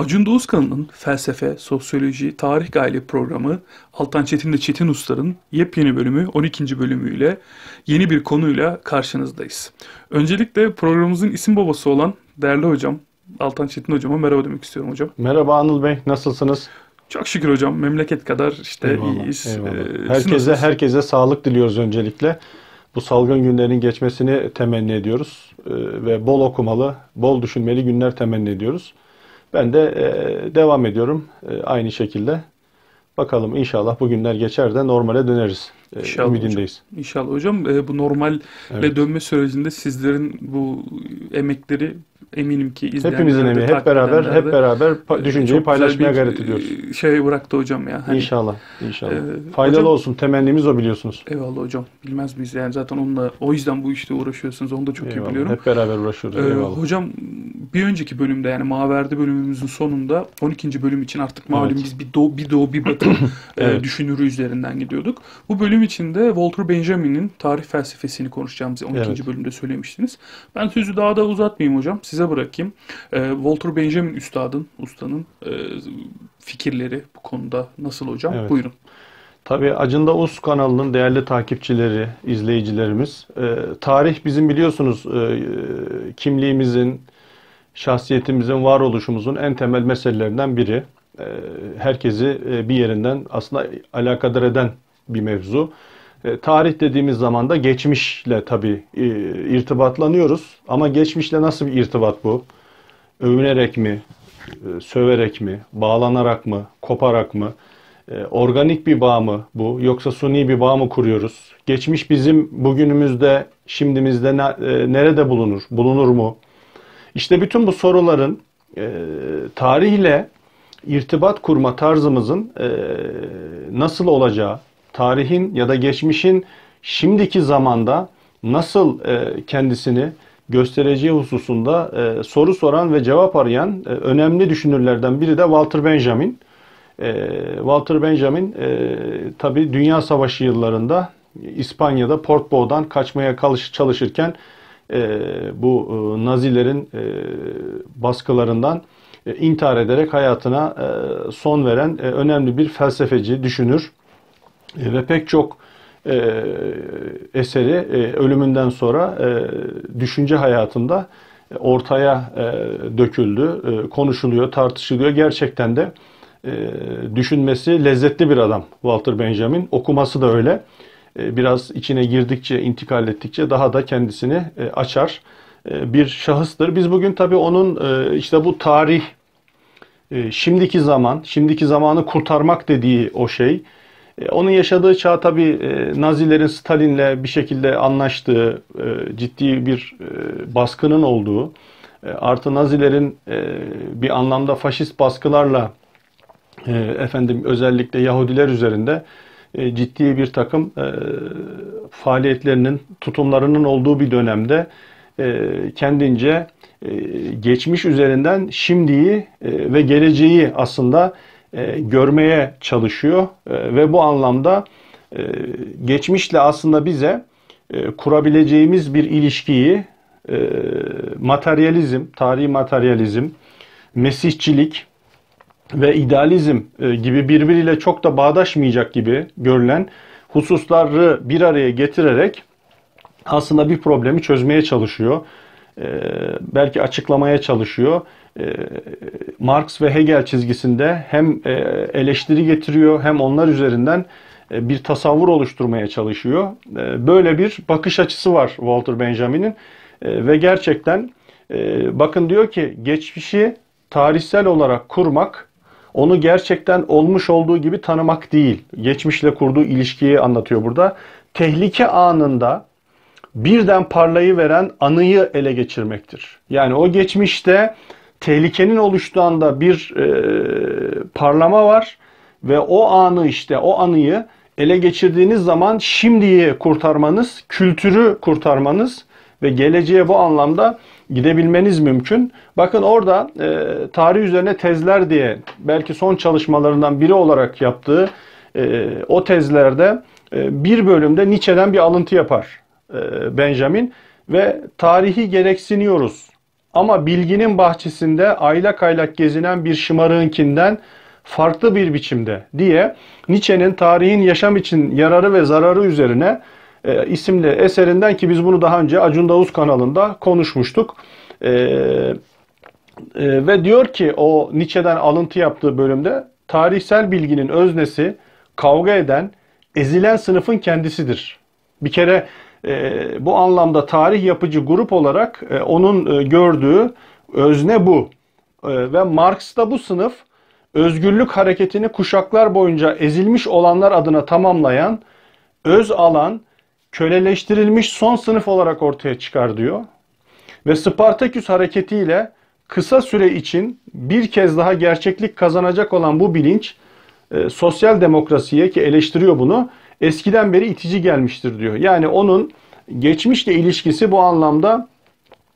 Acun Doğuzkan'ın felsefe, sosyoloji, tarih gayli programı Altan Çetin ve Çetin Ustar'ın yepyeni bölümü 12. bölümüyle yeni bir konuyla karşınızdayız. Öncelikle programımızın isim babası olan değerli hocam Altan Çetin hocama merhaba demek istiyorum hocam. Merhaba Anıl Bey nasılsınız? Çok şükür hocam memleket kadar işte eyvallah, iyiyiz. Eyvallah. Ee, herkese herkese sağlık diliyoruz öncelikle. Bu salgın günlerin geçmesini temenni ediyoruz ee, ve bol okumalı, bol düşünmeli günler temenni ediyoruz. Ben de e, devam ediyorum e, aynı şekilde. Bakalım inşallah bu günler geçer de normale döneriz. E, inşallah ümidindeyiz. Hocam. İnşallah hocam. E, bu normalle evet. dönme sürecinde sizlerin bu emekleri eminim ki izleyenler Hepimizin emeği. Hep beraber hep beraber e, düşünceyi paylaşmaya gayret ediyoruz. E, şey bıraktı hocam ya. Hani, İnşallah. inşallah. E, Faydalı hocam, olsun temennimiz o biliyorsunuz. Eyvallah hocam. Bilmez miyiz yani zaten onunla o yüzden bu işte uğraşıyorsunuz. Onu da çok eyvallah, iyi biliyorum. Hep beraber uğraşıyoruz. E, eyvallah. Hocam bir önceki bölümde yani Maverdi bölümümüzün sonunda 12. bölüm için artık malum evet. biz bir doğu bir doğu bir batı e, evet. düşünürü üzerinden gidiyorduk. Bu bölüm içinde Walter Benjamin'in tarih felsefesini konuşacağımızı 12. Evet. bölümde söylemiştiniz. Ben sözü daha da uzatmayayım hocam size bırakayım. E, Walter Benjamin Üstad'ın, ustanın e, fikirleri bu konuda nasıl hocam? Evet. Buyurun. Tabii Acında us kanalının değerli takipçileri, izleyicilerimiz. E, tarih bizim biliyorsunuz e, kimliğimizin, şahsiyetimizin, varoluşumuzun en temel meselelerinden biri. E, herkesi e, bir yerinden aslında alakadar eden bir mevzu. E, tarih dediğimiz zaman da geçmişle tabii e, irtibatlanıyoruz. Ama geçmişle nasıl bir irtibat bu? Övünerek mi, e, söverek mi, bağlanarak mı, koparak mı? E, organik bir bağ mı bu yoksa suni bir bağ mı kuruyoruz? Geçmiş bizim bugünümüzde, şimdimizde ne, e, nerede bulunur? Bulunur mu? İşte bütün bu soruların e, tarihle irtibat kurma tarzımızın e, nasıl olacağı, tarihin ya da geçmişin şimdiki zamanda nasıl e, kendisini göstereceği hususunda e, soru soran ve cevap arayan e, önemli düşünürlerden biri de Walter Benjamin. Walter Benjamin tabi Dünya Savaşı yıllarında İspanya'da Portbou'dan kaçmaya çalışırken bu Nazilerin baskılarından intihar ederek hayatına son veren önemli bir felsefeci, düşünür ve pek çok e, eseri e, ölümünden sonra e, düşünce hayatında e, ortaya e, döküldü, e, konuşuluyor, tartışılıyor. Gerçekten de e, düşünmesi lezzetli bir adam Walter Benjamin. Okuması da öyle. E, biraz içine girdikçe, intikal ettikçe daha da kendisini e, açar e, bir şahıstır. Biz bugün tabii onun e, işte bu tarih, e, şimdiki zaman, şimdiki zamanı kurtarmak dediği o şey e, onun yaşadığı çağ tabi e, Nazilerin Stalin'le bir şekilde anlaştığı, e, ciddi bir baskının olduğu, artı Nazilerin bir anlamda faşist baskılarla efendim özellikle Yahudiler üzerinde ciddi bir takım faaliyetlerinin, tutumlarının olduğu bir dönemde kendince geçmiş üzerinden şimdiyi ve geleceği aslında e, görmeye çalışıyor e, ve bu anlamda e, geçmişle aslında bize e, kurabileceğimiz bir ilişkiyi e, materyalizm, tarihi materyalizm, mesihçilik ve idealizm e, gibi birbiriyle çok da bağdaşmayacak gibi görülen hususları bir araya getirerek aslında bir problemi çözmeye çalışıyor. E, belki açıklamaya çalışıyor ee, Marx ve Hegel çizgisinde hem e, eleştiri getiriyor hem onlar üzerinden e, bir tasavvur oluşturmaya çalışıyor. Ee, böyle bir bakış açısı var Walter Benjamin'in ee, ve gerçekten e, bakın diyor ki geçmişi tarihsel olarak kurmak onu gerçekten olmuş olduğu gibi tanımak değil. Geçmişle kurduğu ilişkiyi anlatıyor burada. Tehlike anında birden parlayı veren anıyı ele geçirmektir. Yani o geçmişte tehlikenin oluştuğu anda bir e, parlama var ve o anı işte o anıyı ele geçirdiğiniz zaman şimdiyi kurtarmanız, kültürü kurtarmanız ve geleceğe bu anlamda gidebilmeniz mümkün. Bakın orada e, tarih üzerine tezler diye belki son çalışmalarından biri olarak yaptığı e, o tezlerde e, bir bölümde Nietzsche'den bir alıntı yapar e, Benjamin ve tarihi gereksiniyoruz ama bilginin bahçesinde aylak aylak gezinen bir şımarığınkinden farklı bir biçimde diye Nietzsche'nin tarihin yaşam için yararı ve zararı üzerine e, isimli eserinden ki biz bunu daha önce Acun Davuz kanalında konuşmuştuk. E, e, ve diyor ki o Nietzsche'den alıntı yaptığı bölümde tarihsel bilginin öznesi kavga eden, ezilen sınıfın kendisidir. Bir kere ee, bu anlamda tarih yapıcı grup olarak e, onun e, gördüğü özne bu. Ee, ve Marx'ta bu sınıf özgürlük hareketini kuşaklar boyunca ezilmiş olanlar adına tamamlayan, öz alan, köleleştirilmiş son sınıf olarak ortaya çıkar diyor. Ve Spartaküs hareketiyle kısa süre için bir kez daha gerçeklik kazanacak olan bu bilinç e, sosyal demokrasiye ki eleştiriyor bunu eskiden beri itici gelmiştir diyor. Yani onun geçmişle ilişkisi bu anlamda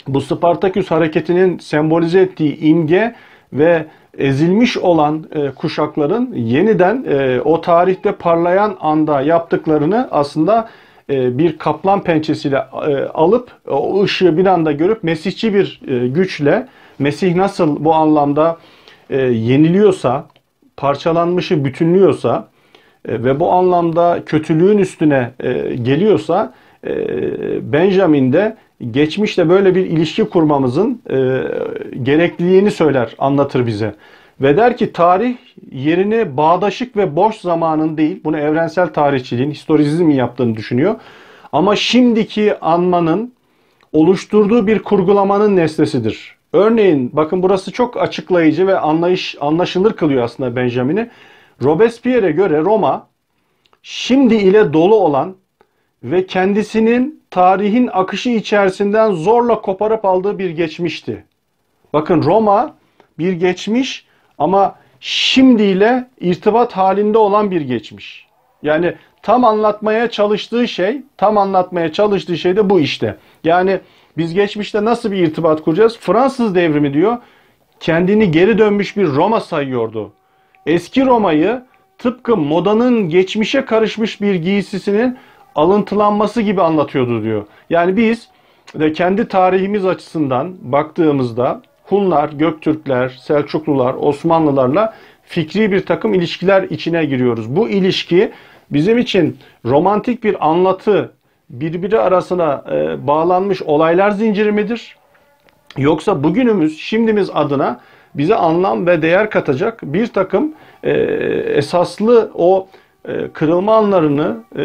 bu Spartaküs hareketinin sembolize ettiği imge ve ezilmiş olan e, kuşakların yeniden e, o tarihte parlayan anda yaptıklarını aslında e, bir kaplan pençesiyle e, alıp o ışığı bir anda görüp Mesihçi bir e, güçle Mesih nasıl bu anlamda e, yeniliyorsa, parçalanmışı bütünlüyorsa e, ve bu anlamda kötülüğün üstüne e, geliyorsa e, Benjamin'de geçmişle böyle bir ilişki kurmamızın gerekliliğini söyler, anlatır bize. Ve der ki tarih yerini bağdaşık ve boş zamanın değil, bunu evrensel tarihçiliğin, historizmin yaptığını düşünüyor. Ama şimdiki anmanın oluşturduğu bir kurgulamanın nesnesidir. Örneğin bakın burası çok açıklayıcı ve anlayış anlaşılır kılıyor aslında Benjamin'i. Robespierre'e göre Roma şimdi ile dolu olan ve kendisinin tarihin akışı içerisinden zorla koparıp aldığı bir geçmişti. Bakın Roma bir geçmiş ama şimdi ile irtibat halinde olan bir geçmiş. Yani tam anlatmaya çalıştığı şey, tam anlatmaya çalıştığı şey de bu işte. Yani biz geçmişte nasıl bir irtibat kuracağız? Fransız devrimi diyor. Kendini geri dönmüş bir Roma sayıyordu Eski Roma'yı tıpkı modanın geçmişe karışmış bir giysisinin alıntılanması gibi anlatıyordu diyor. Yani biz de kendi tarihimiz açısından baktığımızda Hunlar, Göktürkler, Selçuklular, Osmanlılarla fikri bir takım ilişkiler içine giriyoruz. Bu ilişki bizim için romantik bir anlatı birbiri arasına e, bağlanmış olaylar zinciri midir? Yoksa bugünümüz, şimdimiz adına bize anlam ve değer katacak bir takım e, esaslı o e, kırılma anlarını e,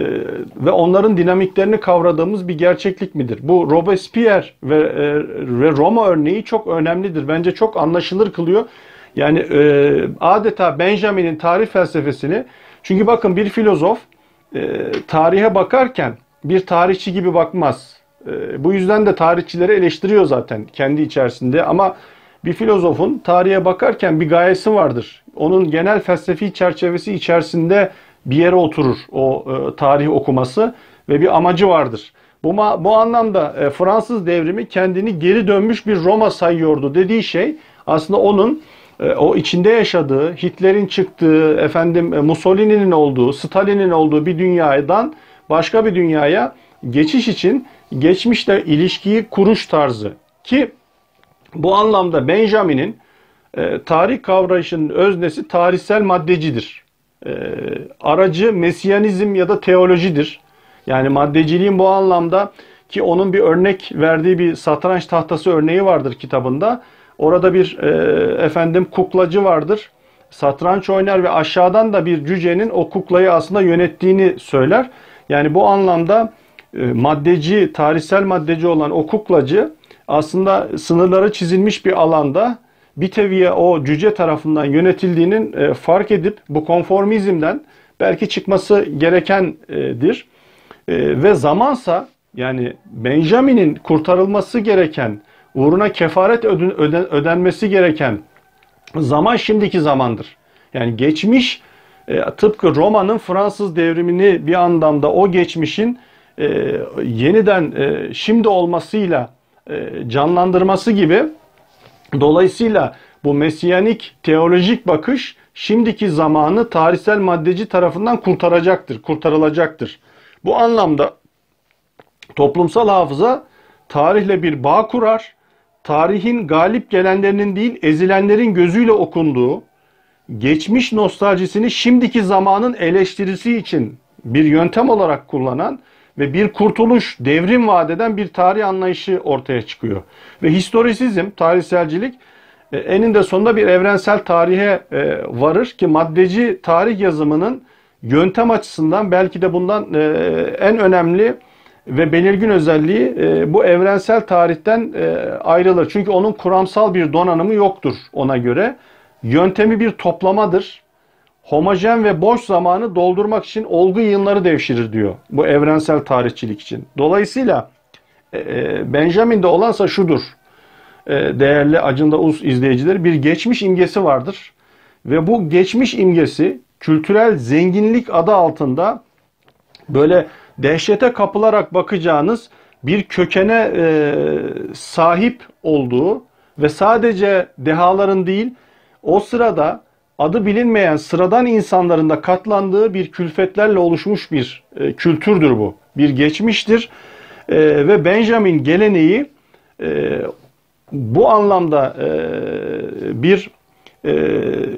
ve onların dinamiklerini kavradığımız bir gerçeklik midir? Bu Robespierre ve, e, ve Roma örneği çok önemlidir. Bence çok anlaşılır kılıyor. Yani e, adeta Benjamin'in tarih felsefesini çünkü bakın bir filozof e, tarihe bakarken bir tarihçi gibi bakmaz. E, bu yüzden de tarihçileri eleştiriyor zaten kendi içerisinde ama bir filozofun tarihe bakarken bir gayesi vardır. Onun genel felsefi çerçevesi içerisinde bir yere oturur o e, tarih okuması ve bir amacı vardır. Bu, bu anlamda e, Fransız devrimi kendini geri dönmüş bir Roma sayıyordu dediği şey aslında onun e, o içinde yaşadığı, Hitler'in çıktığı, efendim e, Mussolini'nin olduğu, Stalin'in olduğu bir dünyadan başka bir dünyaya geçiş için geçmişle ilişkiyi kuruş tarzı ki bu anlamda Benjamin'in e, tarih kavrayışının öznesi tarihsel maddecidir. E, aracı mesyanizm ya da teolojidir. Yani maddeciliğin bu anlamda ki onun bir örnek verdiği bir satranç tahtası örneği vardır kitabında. Orada bir e, efendim kuklacı vardır. Satranç oynar ve aşağıdan da bir cücenin o kuklayı aslında yönettiğini söyler. Yani bu anlamda e, maddeci, tarihsel maddeci olan o kuklacı aslında sınırları çizilmiş bir alanda bir teviye o cüce tarafından yönetildiğinin e, fark edip bu konformizmden belki çıkması gerekendir. E, ve zamansa yani Benjamin'in kurtarılması gereken, uğruna kefaret öden, öden, ödenmesi gereken zaman şimdiki zamandır. Yani geçmiş e, tıpkı Roma'nın Fransız devrimini bir anlamda o geçmişin yeniden şimdi olmasıyla e, canlandırması gibi dolayısıyla bu mesiyanik teolojik bakış şimdiki zamanı tarihsel maddeci tarafından kurtaracaktır, kurtarılacaktır. Bu anlamda toplumsal hafıza tarihle bir bağ kurar, tarihin galip gelenlerinin değil ezilenlerin gözüyle okunduğu, geçmiş nostaljisini şimdiki zamanın eleştirisi için bir yöntem olarak kullanan ve bir kurtuluş, devrim vadeden bir tarih anlayışı ortaya çıkıyor. Ve historisizm, tarihselcilik e, eninde sonunda bir evrensel tarihe e, varır ki maddeci tarih yazımının yöntem açısından belki de bundan e, en önemli ve belirgin özelliği bu evrensel tarihten ayrılır. Çünkü onun kuramsal bir donanımı yoktur ona göre. Yöntemi bir toplamadır homojen ve boş zamanı doldurmak için olgu yığınları devşirir diyor. Bu evrensel tarihçilik için. Dolayısıyla e, e, Benjamin'de olansa şudur. E, değerli Acında Uz izleyicileri bir geçmiş imgesi vardır. Ve bu geçmiş imgesi kültürel zenginlik adı altında böyle dehşete kapılarak bakacağınız bir kökene sahip olduğu ve sadece dehaların değil o sırada adı bilinmeyen sıradan insanların da katlandığı bir külfetlerle oluşmuş bir e, kültürdür bu. Bir geçmiştir e, ve Benjamin geleneği e, bu anlamda e, bir e,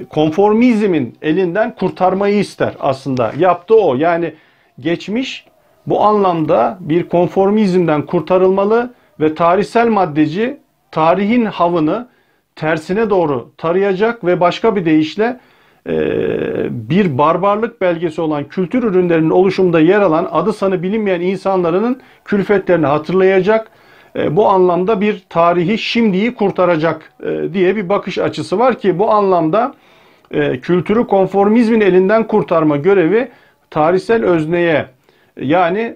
konformizmin elinden kurtarmayı ister aslında. Yaptı o. Yani geçmiş bu anlamda bir konformizmden kurtarılmalı ve tarihsel maddeci tarihin havını tersine doğru tarayacak ve başka bir deyişle e, bir barbarlık belgesi olan kültür ürünlerinin oluşumda yer alan adı sanı bilinmeyen insanların külfetlerini hatırlayacak. E, bu anlamda bir tarihi şimdiyi kurtaracak e, diye bir bakış açısı var ki bu anlamda kültürü konformizmin elinden kurtarma görevi tarihsel özneye yani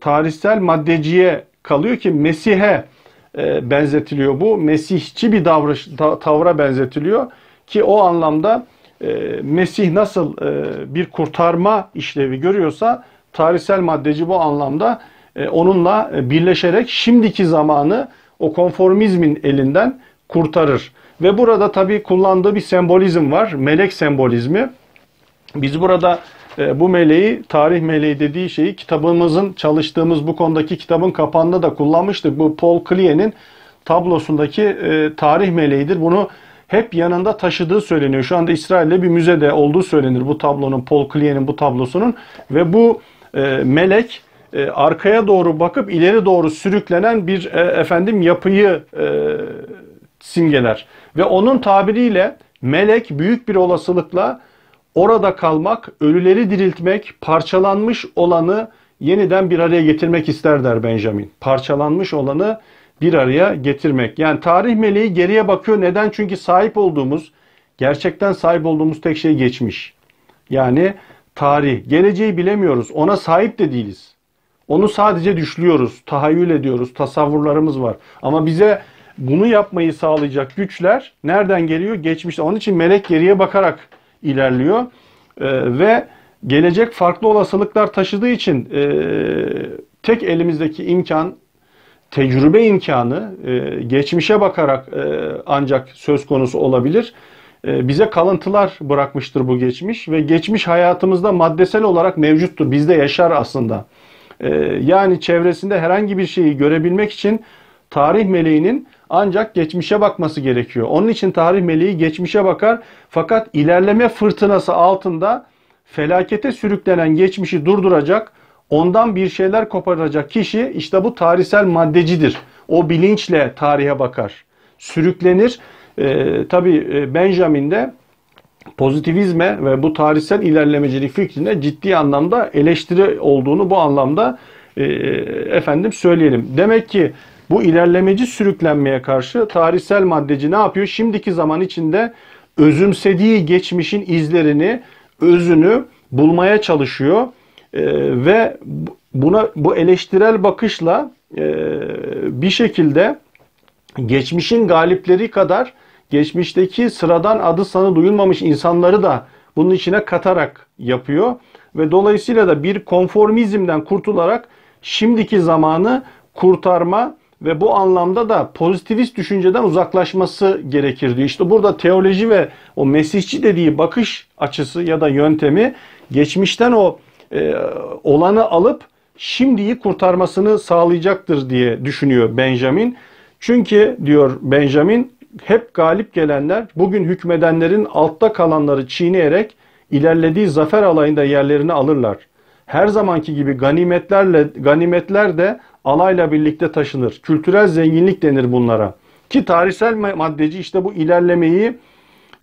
tarihsel maddeciye kalıyor ki Mesih'e e, benzetiliyor bu. Mesihçi bir davranış, tavra benzetiliyor ki o anlamda e, Mesih nasıl e, bir kurtarma işlevi görüyorsa tarihsel maddeci bu anlamda onunla birleşerek şimdiki zamanı o konformizmin elinden kurtarır. Ve burada tabii kullandığı bir sembolizm var. Melek sembolizmi. Biz burada e, bu meleği, tarih meleği dediği şeyi kitabımızın çalıştığımız bu konudaki kitabın kapağında da kullanmıştık. Bu Paul Klee'nin tablosundaki e, tarih meleğidir. Bunu hep yanında taşıdığı söyleniyor. Şu anda İsrail'de bir müzede olduğu söylenir bu tablonun, Paul Klee'nin bu tablosunun. Ve bu e, melek e, arkaya doğru bakıp ileri doğru sürüklenen bir e, efendim yapıyı e, simgeler. Ve onun tabiriyle melek büyük bir olasılıkla orada kalmak, ölüleri diriltmek, parçalanmış olanı yeniden bir araya getirmek ister der Benjamin. Parçalanmış olanı bir araya getirmek. Yani tarih meleği geriye bakıyor. Neden? Çünkü sahip olduğumuz, gerçekten sahip olduğumuz tek şey geçmiş. Yani tarih. Geleceği bilemiyoruz. Ona sahip de değiliz. Onu sadece düşlüyoruz, tahayyül ediyoruz, tasavvurlarımız var. Ama bize bunu yapmayı sağlayacak güçler nereden geliyor? Geçmişte. Onun için melek geriye bakarak ilerliyor e, ve gelecek farklı olasılıklar taşıdığı için e, tek elimizdeki imkan tecrübe imkanı e, geçmişe bakarak e, ancak söz konusu olabilir. E, bize kalıntılar bırakmıştır bu geçmiş ve geçmiş hayatımızda maddesel olarak mevcuttur. Bizde yaşar aslında. E, yani çevresinde herhangi bir şeyi görebilmek için tarih meleğinin ancak geçmişe bakması gerekiyor. Onun için tarih meleği geçmişe bakar. Fakat ilerleme fırtınası altında felakete sürüklenen geçmişi durduracak, ondan bir şeyler koparacak kişi işte bu tarihsel maddecidir. O bilinçle tarihe bakar. Sürüklenir. Ee, tabii e, Benjamin de pozitivizme ve bu tarihsel ilerlemecilik fikrine ciddi anlamda eleştiri olduğunu bu anlamda e, e efendim söyleyelim. Demek ki bu ilerlemeci sürüklenmeye karşı tarihsel maddeci ne yapıyor? Şimdiki zaman içinde özümsediği geçmişin izlerini, özünü bulmaya çalışıyor e, ve buna bu eleştirel bakışla e, bir şekilde geçmişin galipleri kadar geçmişteki sıradan adı sanı duyulmamış insanları da bunun içine katarak yapıyor ve dolayısıyla da bir konformizmden kurtularak şimdiki zamanı kurtarma ve bu anlamda da pozitivist düşünceden uzaklaşması gerekirdi. İşte burada teoloji ve o mesihçi dediği bakış açısı ya da yöntemi geçmişten o e, olanı alıp şimdiyi kurtarmasını sağlayacaktır diye düşünüyor Benjamin. Çünkü diyor Benjamin hep galip gelenler bugün hükmedenlerin altta kalanları çiğneyerek ilerlediği zafer alayında yerlerini alırlar. Her zamanki gibi ganimetlerle ganimetler de alayla birlikte taşınır. Kültürel zenginlik denir bunlara. Ki tarihsel maddeci işte bu ilerlemeyi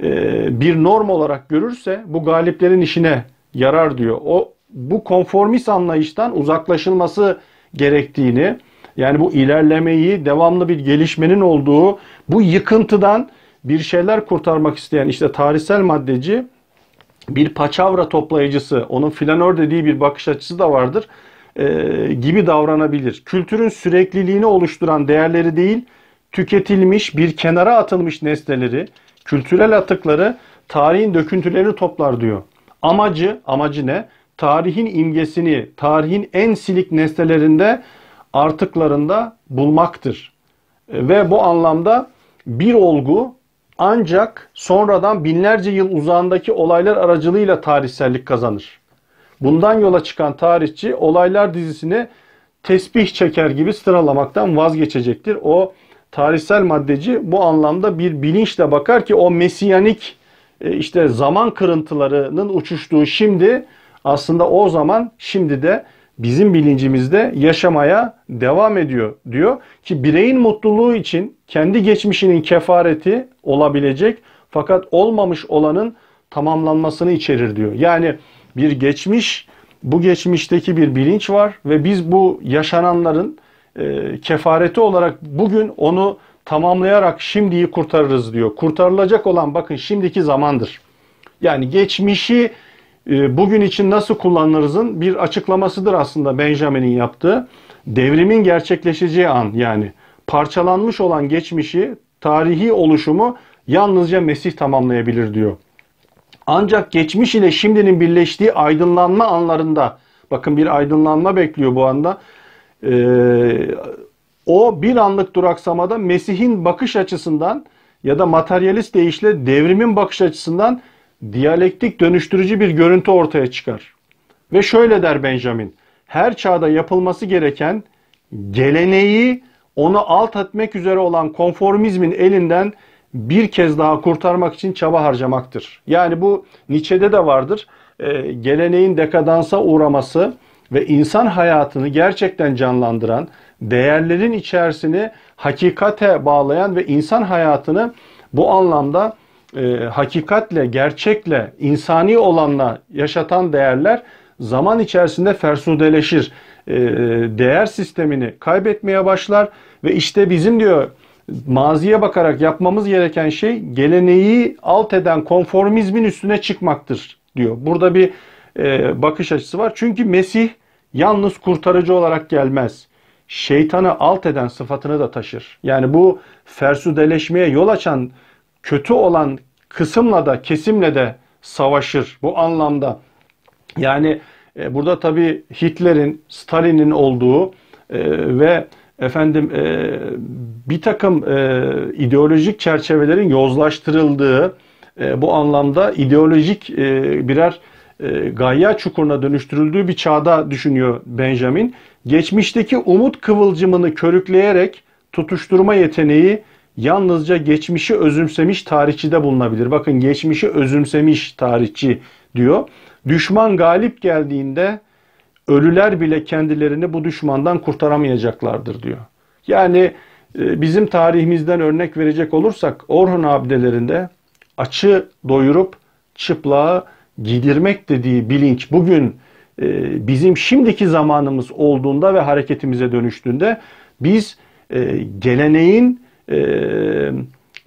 e, bir norm olarak görürse bu galiplerin işine yarar diyor. O bu konformist anlayıştan uzaklaşılması gerektiğini, yani bu ilerlemeyi devamlı bir gelişmenin olduğu, bu yıkıntıdan bir şeyler kurtarmak isteyen işte tarihsel maddeci bir paçavra toplayıcısı, onun flanör dediği bir bakış açısı da vardır e, gibi davranabilir. Kültürün sürekliliğini oluşturan değerleri değil, tüketilmiş bir kenara atılmış nesneleri, kültürel atıkları tarihin döküntülerini toplar diyor. Amacı, amacı ne? Tarihin imgesini, tarihin en silik nesnelerinde artıklarında bulmaktır. E, ve bu anlamda bir olgu ancak sonradan binlerce yıl uzağındaki olaylar aracılığıyla tarihsellik kazanır. Bundan yola çıkan tarihçi olaylar dizisini tesbih çeker gibi sıralamaktan vazgeçecektir. O tarihsel maddeci bu anlamda bir bilinçle bakar ki o mesiyanik e, işte zaman kırıntılarının uçuştuğu şimdi aslında o zaman şimdi de bizim bilincimizde yaşamaya devam ediyor diyor ki bireyin mutluluğu için kendi geçmişinin kefareti olabilecek fakat olmamış olanın tamamlanmasını içerir diyor. Yani bir geçmiş, bu geçmişteki bir bilinç var ve biz bu yaşananların e, kefareti olarak bugün onu tamamlayarak şimdiyi kurtarırız diyor. Kurtarılacak olan bakın şimdiki zamandır. Yani geçmişi e, bugün için nasıl kullanırızın bir açıklamasıdır aslında Benjamin'in yaptığı. Devrimin gerçekleşeceği an yani parçalanmış olan geçmişi, tarihi oluşumu yalnızca Mesih tamamlayabilir diyor. Ancak geçmiş ile şimdinin birleştiği aydınlanma anlarında bakın bir aydınlanma bekliyor bu anda. Ee, o bir anlık duraksamada Mesih'in bakış açısından ya da materyalist deyişle devrimin bakış açısından diyalektik dönüştürücü bir görüntü ortaya çıkar. Ve şöyle der Benjamin. Her çağda yapılması gereken geleneği onu alt etmek üzere olan konformizmin elinden bir kez daha kurtarmak için çaba harcamaktır. Yani bu Nietzsche'de de vardır. Ee, geleneğin dekadansa uğraması ve insan hayatını gerçekten canlandıran, değerlerin içerisini hakikate bağlayan ve insan hayatını bu anlamda e, hakikatle, gerçekle, insani olanla yaşatan değerler zaman içerisinde fersudeleşir. E, değer sistemini kaybetmeye başlar ve işte bizim diyor maziye bakarak yapmamız gereken şey geleneği alt eden konformizmin üstüne çıkmaktır diyor. Burada bir e, bakış açısı var. Çünkü Mesih yalnız kurtarıcı olarak gelmez. Şeytanı alt eden sıfatını da taşır. Yani bu fersudeleşmeye yol açan kötü olan kısımla da kesimle de savaşır bu anlamda. Yani e, burada tabii Hitler'in, Stalin'in olduğu e, ve efendim e, bir takım e, ideolojik çerçevelerin yozlaştırıldığı e, bu anlamda ideolojik e, birer e, gayya çukuruna dönüştürüldüğü bir çağda düşünüyor Benjamin. Geçmişteki umut kıvılcımını körükleyerek tutuşturma yeteneği yalnızca geçmişi özümsemiş tarihçide bulunabilir. Bakın geçmişi özümsemiş tarihçi diyor. Düşman galip geldiğinde ölüler bile kendilerini bu düşmandan kurtaramayacaklardır diyor. Yani e, bizim tarihimizden örnek verecek olursak Orhun abdelerinde açı doyurup çıplağı giydirmek dediği bilinç bugün e, bizim şimdiki zamanımız olduğunda ve hareketimize dönüştüğünde biz e, geleneğin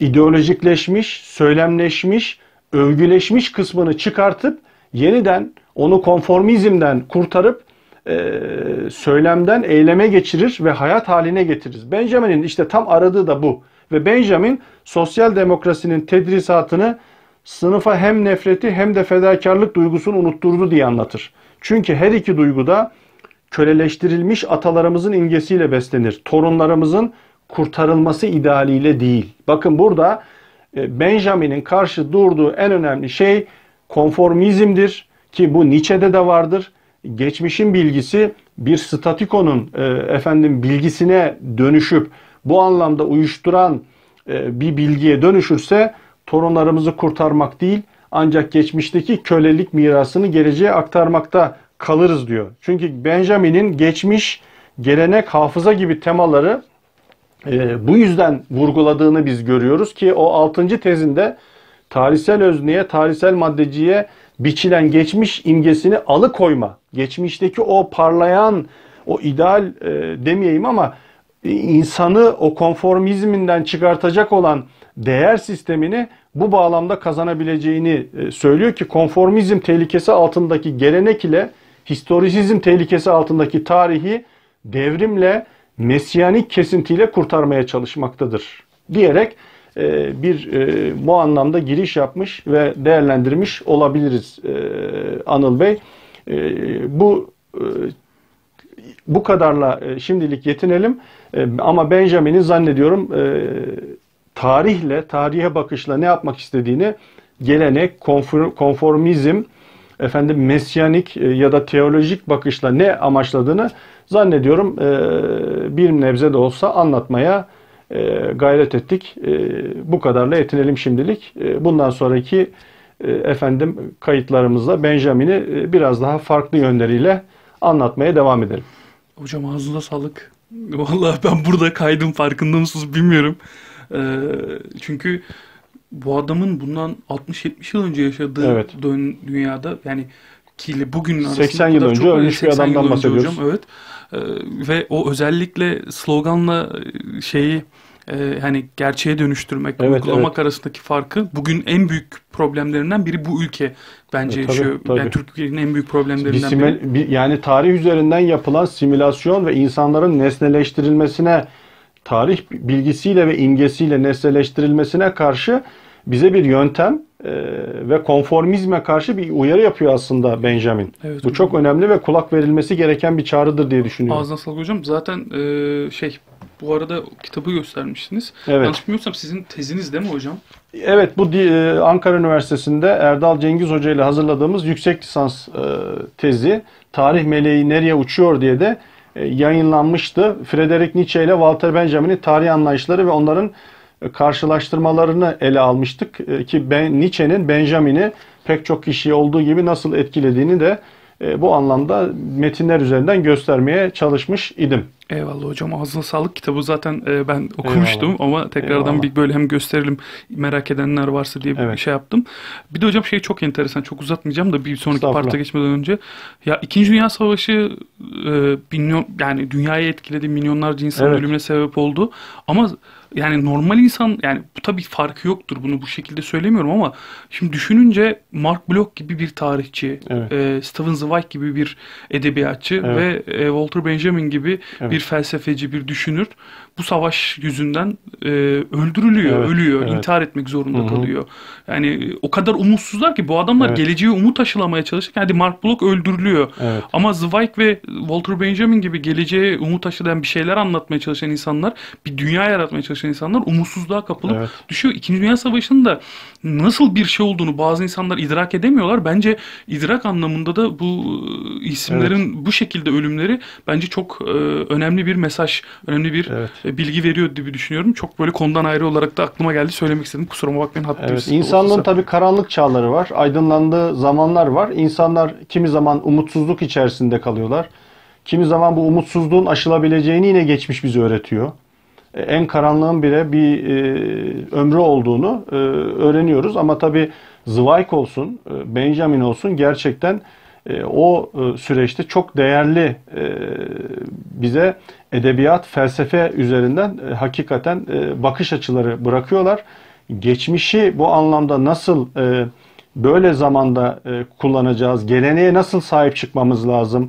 ideolojikleşmiş, söylemleşmiş, övgüleşmiş kısmını çıkartıp yeniden onu konformizmden kurtarıp e, söylemden eyleme geçirir ve hayat haline getirir. Benjamin'in işte tam aradığı da bu. Ve Benjamin sosyal demokrasinin tedrisatını sınıfa hem nefreti hem de fedakarlık duygusunu unutturdu diye anlatır. Çünkü her iki duyguda köleleştirilmiş atalarımızın ingesiyle beslenir. Torunlarımızın kurtarılması idealiyle değil. Bakın burada e, Benjamin'in karşı durduğu en önemli şey konformizmdir ki bu Nietzsche'de de vardır geçmişin bilgisi bir statikonun e, efendim bilgisine dönüşüp bu anlamda uyuşturan e, bir bilgiye dönüşürse torunlarımızı kurtarmak değil ancak geçmişteki kölelik mirasını geleceğe aktarmakta kalırız diyor. Çünkü Benjamin'in geçmiş, gelenek, hafıza gibi temaları e, bu yüzden vurguladığını biz görüyoruz ki o 6. tezinde tarihsel özneye, tarihsel maddeciye biçilen geçmiş imgesini alıkoyma. Geçmişteki o parlayan, o ideal e, demeyeyim ama insanı o konformizminden çıkartacak olan değer sistemini bu bağlamda kazanabileceğini e, söylüyor ki konformizm tehlikesi altındaki gelenek ile historisizm tehlikesi altındaki tarihi devrimle mesyanik kesintiyle kurtarmaya çalışmaktadır diyerek e, bir e, bu anlamda giriş yapmış ve değerlendirmiş olabiliriz e, Anıl Bey. Bu bu kadarla şimdilik yetinelim. Ama Benjamin'in zannediyorum tarihle, tarihe bakışla ne yapmak istediğini gelenek, konformizm, efendim mesyanik ya da teolojik bakışla ne amaçladığını zannediyorum bir nebze de olsa anlatmaya e, gayret ettik. E, bu kadarla yetinelim şimdilik. E, bundan sonraki e, efendim kayıtlarımızla Benjamin'i e, biraz daha farklı yönleriyle anlatmaya devam edelim. Hocam ağzına sağlık. Vallahi ben burada kaydım farkında mısınız bilmiyorum. E, çünkü bu adamın bundan 60-70 yıl önce yaşadığı evet. dünyada yani ile bugünün 80 yıl önce çok, ölmüş bir şey adamdan bahsediyoruz. Hocam, evet. Ee, ve o özellikle sloganla e, şeyi e, hani gerçeğe dönüştürmek, evet, uygulamak evet. arasındaki farkı bugün en büyük problemlerinden biri bu ülke bence e, tabii, yaşıyor. Tabii. Yani Türkiye'nin en büyük problemlerinden bir simül, biri. Bir, yani tarih üzerinden yapılan simülasyon ve insanların nesneleştirilmesine tarih bilgisiyle ve imgesiyle nesneleştirilmesine karşı bize bir yöntem e, ve konformizme karşı bir uyarı yapıyor aslında Benjamin. Evet, Bu çok önemli ve kulak verilmesi gereken bir çağrıdır diye düşünüyorum. Ağzına sağlık hocam. Zaten e, şey bu arada kitabı göstermiştiniz. Evet. Yanlış sizin teziniz değil mi hocam? Evet bu e, Ankara Üniversitesi'nde Erdal Cengiz Hoca ile hazırladığımız yüksek lisans tezi Tarih Meleği Nereye Uçuyor diye de yayınlanmıştı. Frederick Nietzsche ile Walter Benjamin'in tarih anlayışları ve onların karşılaştırmalarını ele almıştık e, ki ben, Nietzsche'nin Benjamin'i pek çok kişi olduğu gibi nasıl etkilediğini de e, bu anlamda metinler üzerinden göstermeye çalışmış idim. Eyvallah hocam ağzına sağlık. Kitabı zaten e, ben okumuştum Eyvallah. ama tekrardan Eyvallah. bir böyle hem gösterelim merak edenler varsa diye bir evet. şey yaptım. Bir de hocam şey çok enteresan çok uzatmayacağım da bir sonraki parta geçmeden önce. Ya İkinci Dünya Savaşı e, milyon, yani dünyayı etkiledi milyonlarca insanın evet. ölümüne sebep oldu. Ama yani normal insan yani bu tabii farkı yoktur bunu bu şekilde söylemiyorum ama şimdi düşününce Mark Bloch gibi bir tarihçi, evet. e, Steven Zweig gibi bir edebiyatçı evet. ve e, Walter Benjamin gibi evet. bir bir felsefeci, bir düşünür bu savaş yüzünden e, öldürülüyor, evet, ölüyor, evet. intihar etmek zorunda Hı-hı. kalıyor. Yani o kadar umutsuzlar ki bu adamlar evet. geleceğe umut aşılamaya çalışırken yani Mark Bloch öldürülüyor. Evet. Ama Zweig ve Walter Benjamin gibi geleceğe umut aşılayan bir şeyler anlatmaya çalışan insanlar, bir dünya yaratmaya çalışan insanlar umutsuzluğa kapılıp evet. düşüyor. İkinci Dünya Savaşı'nın da nasıl bir şey olduğunu bazı insanlar idrak edemiyorlar. Bence idrak anlamında da bu e, isimlerin evet. bu şekilde ölümleri bence çok e, önemli bir mesaj, önemli bir evet e, bilgi veriyor gibi düşünüyorum. Çok böyle konudan ayrı olarak da aklıma geldi. Söylemek istedim. Kusuruma bakmayın. Evet, insanlığın tabii karanlık çağları var. Aydınlandığı zamanlar var. İnsanlar kimi zaman umutsuzluk içerisinde kalıyorlar. Kimi zaman bu umutsuzluğun aşılabileceğini yine geçmiş bize öğretiyor. E, en karanlığın bile bir e, ömrü olduğunu e, öğreniyoruz. Ama tabii Zweig olsun, e, Benjamin olsun gerçekten e, o e, süreçte çok değerli e, bize edebiyat, felsefe üzerinden hakikaten bakış açıları bırakıyorlar. Geçmişi bu anlamda nasıl böyle zamanda kullanacağız, geleneğe nasıl sahip çıkmamız lazım,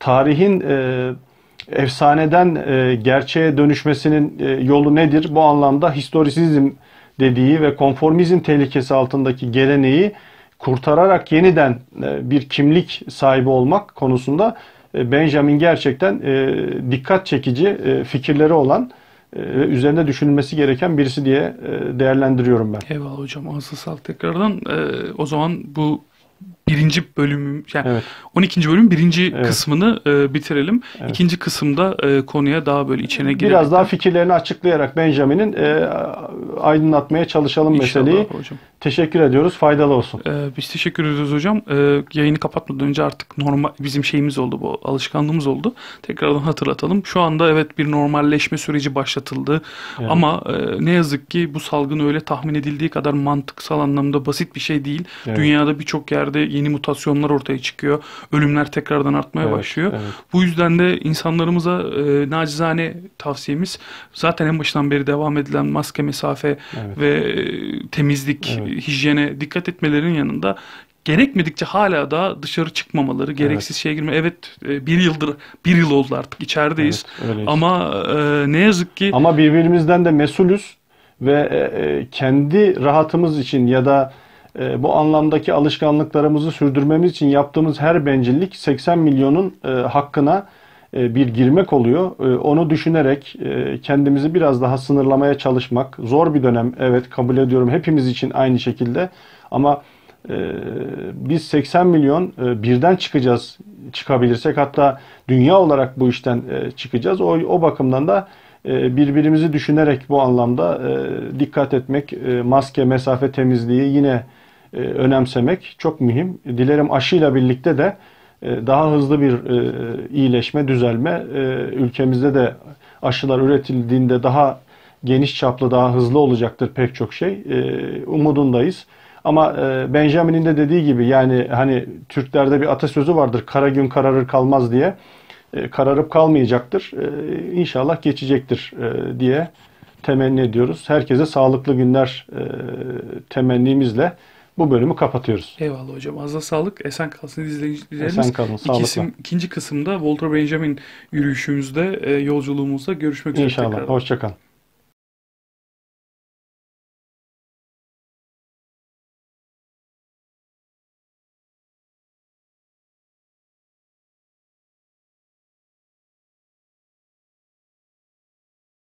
tarihin efsaneden gerçeğe dönüşmesinin yolu nedir? Bu anlamda historisizm dediği ve konformizm tehlikesi altındaki geleneği kurtararak yeniden e, bir kimlik sahibi olmak konusunda e, Benjamin gerçekten e, dikkat çekici fikirleri olan ve üzerinde düşünülmesi gereken birisi diye değerlendiriyorum ben. Eyvallah hocam. Asıl sağlık tekrardan. O zaman bu birinci bölüm yani evet. 12. bölüm birinci evet. kısmını e, bitirelim. Evet. İkinci kısımda e, konuya daha böyle içine girelim. Biraz daha fikirlerini açıklayarak Benjamin'in e, aydınlatmaya çalışalım İnşallah meseleyi. Hocam. Teşekkür ediyoruz. Faydalı olsun. E, biz teşekkür ediyoruz hocam. E, yayını kapatmadan önce artık normal bizim şeyimiz oldu bu alışkanlığımız oldu. Tekrardan hatırlatalım. Şu anda evet bir normalleşme süreci başlatıldı. Evet. Ama e, ne yazık ki bu salgın öyle tahmin edildiği kadar mantıksal anlamda basit bir şey değil. Evet. Dünyada birçok yerde yeni mutasyonlar ortaya çıkıyor. Ölümler tekrardan artmaya evet, başlıyor. Evet. Bu yüzden de insanlarımıza e, nacizane tavsiyemiz zaten en başından beri devam edilen maske, mesafe evet. ve e, temizlik, evet. hijyene dikkat etmelerinin yanında gerekmedikçe hala da dışarı çıkmamaları, gereksiz evet. şeye girme. Evet e, bir yıldır, bir yıl oldu artık içerideyiz. Evet, Ama e, ne yazık ki... Ama birbirimizden de mesulüz ve e, e kendi rahatımız için ya da ee, bu anlamdaki alışkanlıklarımızı sürdürmemiz için yaptığımız her bencillik 80 milyonun e, hakkına e, bir girmek oluyor. E, onu düşünerek kendimizi biraz daha sınırlamaya çalışmak zor bir dönem. Evet kabul ediyorum hepimiz için aynı şekilde ama biz 80 milyon birden çıkacağız çıkabilirsek hatta dünya olarak bu işten çıkacağız. O, o bakımdan da birbirimizi düşünerek bu anlamda dikkat etmek, maske, mesafe temizliği yine e, önemsemek çok mühim. Dilerim aşıyla birlikte de e, daha hızlı bir e, iyileşme, düzelme ülkemizde de aşılar üretildiğinde daha geniş çaplı, daha hızlı olacaktır pek çok şey. Umudundayız. Ama Benjamin'in de dediği gibi yani hani Türklerde bir atasözü vardır. Kara gün kararır kalmaz diye. Kararıp kalmayacaktır. İnşallah geçecektir diye temenni ediyoruz. Herkese sağlıklı günler temennimizle bu bölümü kapatıyoruz. Eyvallah hocam. Ağzına sağlık. Esen kalsın izleyicilerimiz. Esen kalın. Sağlıkla. İkisim, kısımda Walter Benjamin yürüyüşümüzde, e, yolculuğumuzda görüşmek üzere. İnşallah. Hoşçakalın.